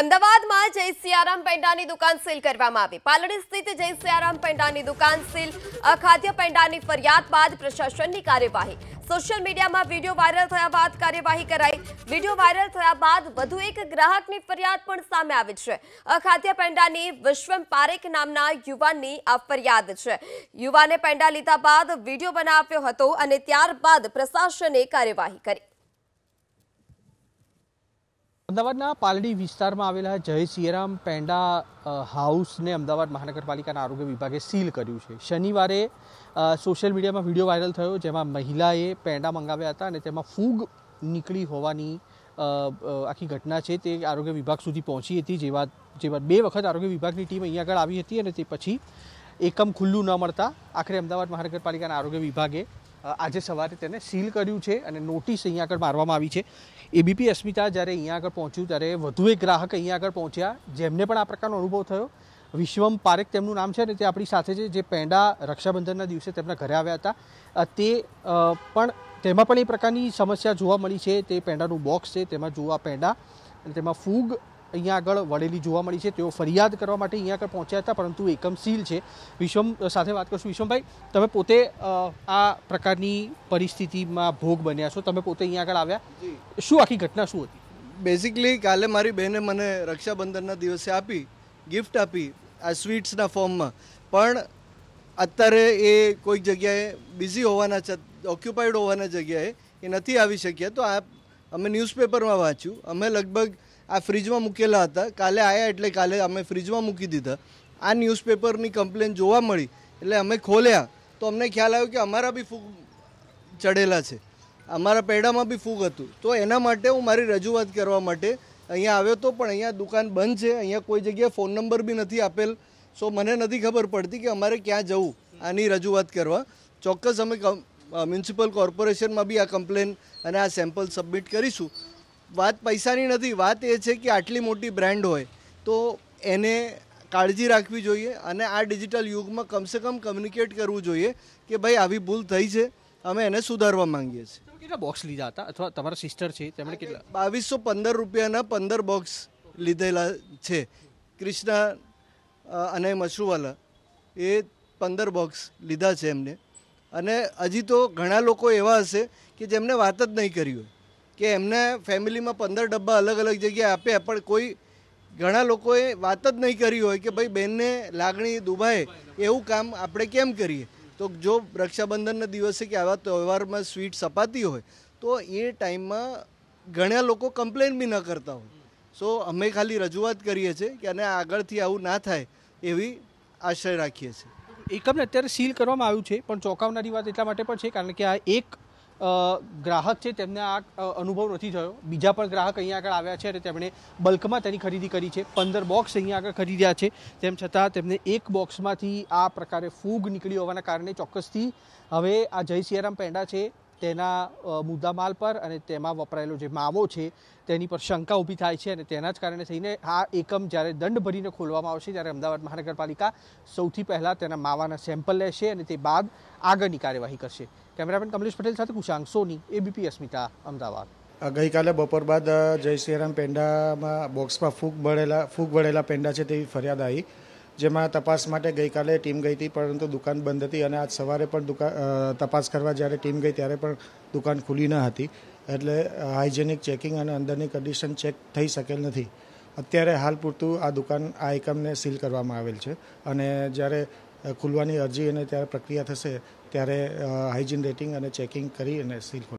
અમદાવાદમાં જય સિયારામ પેંડાની દુકાન સીલ કરવામાં આવી પાલડી સ્થિત જય સિયારામ પેંડાની દુકાન સીલ અખાદ્ય પેંડાની ફરિયાદ બાદ પ્રશાસનની કાર્યવાહી સોશિયલ મીડિયામાં વિડીયો વાયરલ થયા બાદ કાર્યવાહી કરાઈ વિડીયો વાયરલ થયા બાદ વધુ એક ગ્રાહકની ફરિયાદ પણ સામે આવી છે અખાદ્ય પેંડાની વિશ્વમ પારેખ નામના યુવાનની આ ફરિયાદ છે યુવાને પેંડા લીધા બાદ વિડીયો બનાવ્યો હતો અને ત્યારબાદ પ્રશાસને કાર્યવાહી કરી અમદાવાદના પાલડી વિસ્તારમાં આવેલા જય સિયારામ પેંડા હાઉસને અમદાવાદ મહાનગરપાલિકાના આરોગ્ય વિભાગે સીલ કર્યું છે શનિવારે સોશિયલ મીડિયામાં વિડીયો વાયરલ થયો જેમાં મહિલાએ પેંડા મંગાવ્યા હતા અને તેમાં ફૂગ નીકળી હોવાની આખી ઘટના છે તે આરોગ્ય વિભાગ સુધી પહોંચી હતી જેવા જેવા બે વખત આરોગ્ય વિભાગની ટીમ અહીં આગળ આવી હતી અને તે પછી એકમ ખુલ્લું ન મળતા આખરે અમદાવાદ મહાનગરપાલિકાના આરોગ્ય વિભાગે આજે સવારે તેને સીલ કર્યું છે અને નોટિસ અહીંયા આગળ મારવામાં આવી છે એબીપી અસ્મિતા જ્યારે અહીંયા આગળ પહોંચ્યું ત્યારે વધુ એક ગ્રાહક અહીંયા આગળ પહોંચ્યા જેમને પણ આ પ્રકારનો અનુભવ થયો વિશ્વમ પારેખ તેમનું નામ છે ને તે આપણી સાથે છે જે પેંડા રક્ષાબંધનના દિવસે તેમના ઘરે આવ્યા હતા તે પણ તેમાં પણ એ પ્રકારની સમસ્યા જોવા મળી છે તે પેંડાનું બોક્સ છે તેમાં જોવા પેંડા અને તેમાં ફૂગ અહીંયા આગળ વળેલી જોવા મળી છે તેઓ ફરિયાદ કરવા માટે અહીંયા આગળ પહોંચ્યા હતા પરંતુ એકમસીલ છે વિશ્વમ સાથે વાત કરશું વિશ્વમભાઈ તમે પોતે આ પ્રકારની પરિસ્થિતિમાં ભોગ બન્યા છો તમે પોતે અહીંયા આગળ આવ્યા શું આખી ઘટના શું હતી બેઝિકલી કાલે મારી બહેને મને રક્ષાબંધનના દિવસે આપી ગિફ્ટ આપી આ સ્વીટ્સના ફોર્મમાં પણ અત્યારે એ કોઈક જગ્યાએ બિઝી હોવાના ઓક્યુપાઈડ હોવાના જગ્યાએ એ નથી આવી શક્યા તો આ અમે ન્યૂઝપેપરમાં વાંચ્યું અમે લગભગ આ ફ્રીજમાં મૂકેલા હતા કાલે આવ્યા એટલે કાલે અમે ફ્રીજમાં મૂકી દીધા આ ન્યૂઝપેપરની કમ્પ્લેન જોવા મળી એટલે અમે ખોલ્યા તો અમને ખ્યાલ આવ્યો કે અમારા બી ફૂગ ચડેલા છે અમારા પેડામાં બી ફૂગ હતું તો એના માટે હું મારી રજૂઆત કરવા માટે અહીંયા આવ્યો તો પણ અહીંયા દુકાન બંધ છે અહીંયા કોઈ જગ્યાએ ફોન નંબર બી નથી આપેલ સો મને નથી ખબર પડતી કે અમારે ક્યાં જવું આની રજૂઆત કરવા ચોક્કસ અમે મ્યુનિસિપલ કોર્પોરેશનમાં બી આ કમ્પ્લેન અને આ સેમ્પલ સબમિટ કરીશું વાત પૈસાની નથી વાત એ છે કે આટલી મોટી બ્રાન્ડ હોય તો એને કાળજી રાખવી જોઈએ અને આ ડિજિટલ યુગમાં કમસે કમ કમ્યુનિકેટ કરવું જોઈએ કે ભાઈ આવી ભૂલ થઈ છે અમે એને સુધારવા માંગીએ છીએ કેટલા બોક્સ લીધા હતા અથવા તમારા સિસ્ટર છે તેમણે કેટલા બાવીસો પંદર રૂપિયાના પંદર બોક્સ લીધેલા છે કૃષ્ણા અને મશરૂવાલા એ પંદર બોક્સ લીધા છે એમને અને હજી તો ઘણા લોકો એવા હશે કે જેમને વાત જ નહીં કરી હોય કે એમને ફેમિલીમાં પંદર ડબ્બા અલગ અલગ જગ્યાએ આપ્યા પણ કોઈ ઘણા લોકોએ વાત જ નહીં કરી હોય કે ભાઈ બહેનને લાગણી દુભાય એવું કામ આપણે કેમ કરીએ તો જો રક્ષાબંધનના દિવસે કે આવા તહેવારમાં સ્વીટ સપાતી હોય તો એ ટાઈમમાં ઘણા લોકો કમ્પ્લેન બી ન કરતા હોય સો અમે ખાલી રજૂઆત કરીએ છીએ કે અને આગળથી આવું ના થાય એવી આશય રાખીએ છીએ એકમને અત્યારે સીલ કરવામાં આવ્યું છે પણ ચોંકાવનારી વાત એટલા માટે પણ છે કારણ કે આ એક ગ્રાહક છે તેમને આ અનુભવ નથી થયો બીજા પણ ગ્રાહક અહીંયા આગળ આવ્યા છે અને તેમણે બલ્કમાં તેની ખરીદી કરી છે પંદર બોક્સ અહીંયા આગળ ખરીદ્યા છે તેમ છતાં તેમને એક બોક્સમાંથી આ પ્રકારે ફૂગ નીકળી હોવાના કારણે ચોક્કસથી હવે આ જય સિયારામ પેંડા છે તેના મુદ્દામાલ પર અને તેમાં વપરાયેલો જે માવો છે તેની પર શંકા ઊભી થાય છે અને તેના જ કારણે થઈને આ એકમ જ્યારે દંડ ભરીને ખોલવામાં આવશે ત્યારે અમદાવાદ મહાનગરપાલિકા સૌથી પહેલાં તેના માવાના સેમ્પલ લેશે અને તે બાદ આગળની કાર્યવાહી કરશે કેમેરામેન કમલેશ પટેલ સાથે કુશાંક સોની એબીપી અસ્મિતા અમદાવાદ ગઈકાલે બપોર બાદ જય શ્રીરામ પેંડામાં બોક્સમાં ફૂગ ભળેલા ફૂગ ભળેલા પેંડા છે તેવી ફરિયાદ આવી જેમાં તપાસ માટે ગઈકાલે ટીમ ગઈ હતી પરંતુ દુકાન બંધ હતી અને આજ સવારે પણ દુકાન તપાસ કરવા જ્યારે ટીમ ગઈ ત્યારે પણ દુકાન ખુલી ન હતી એટલે હાઇજેનિક ચેકિંગ અને અંદરની કન્ડિશન ચેક થઈ શકેલ નથી અત્યારે હાલ પૂરતું આ દુકાન આ એકમને સીલ કરવામાં આવેલ છે અને જ્યારે ખુલવાની અરજી અને ત્યારે પ્રક્રિયા થશે ત્યારે હાઇજીન રેટિંગ અને ચેકિંગ કરી અને સીલ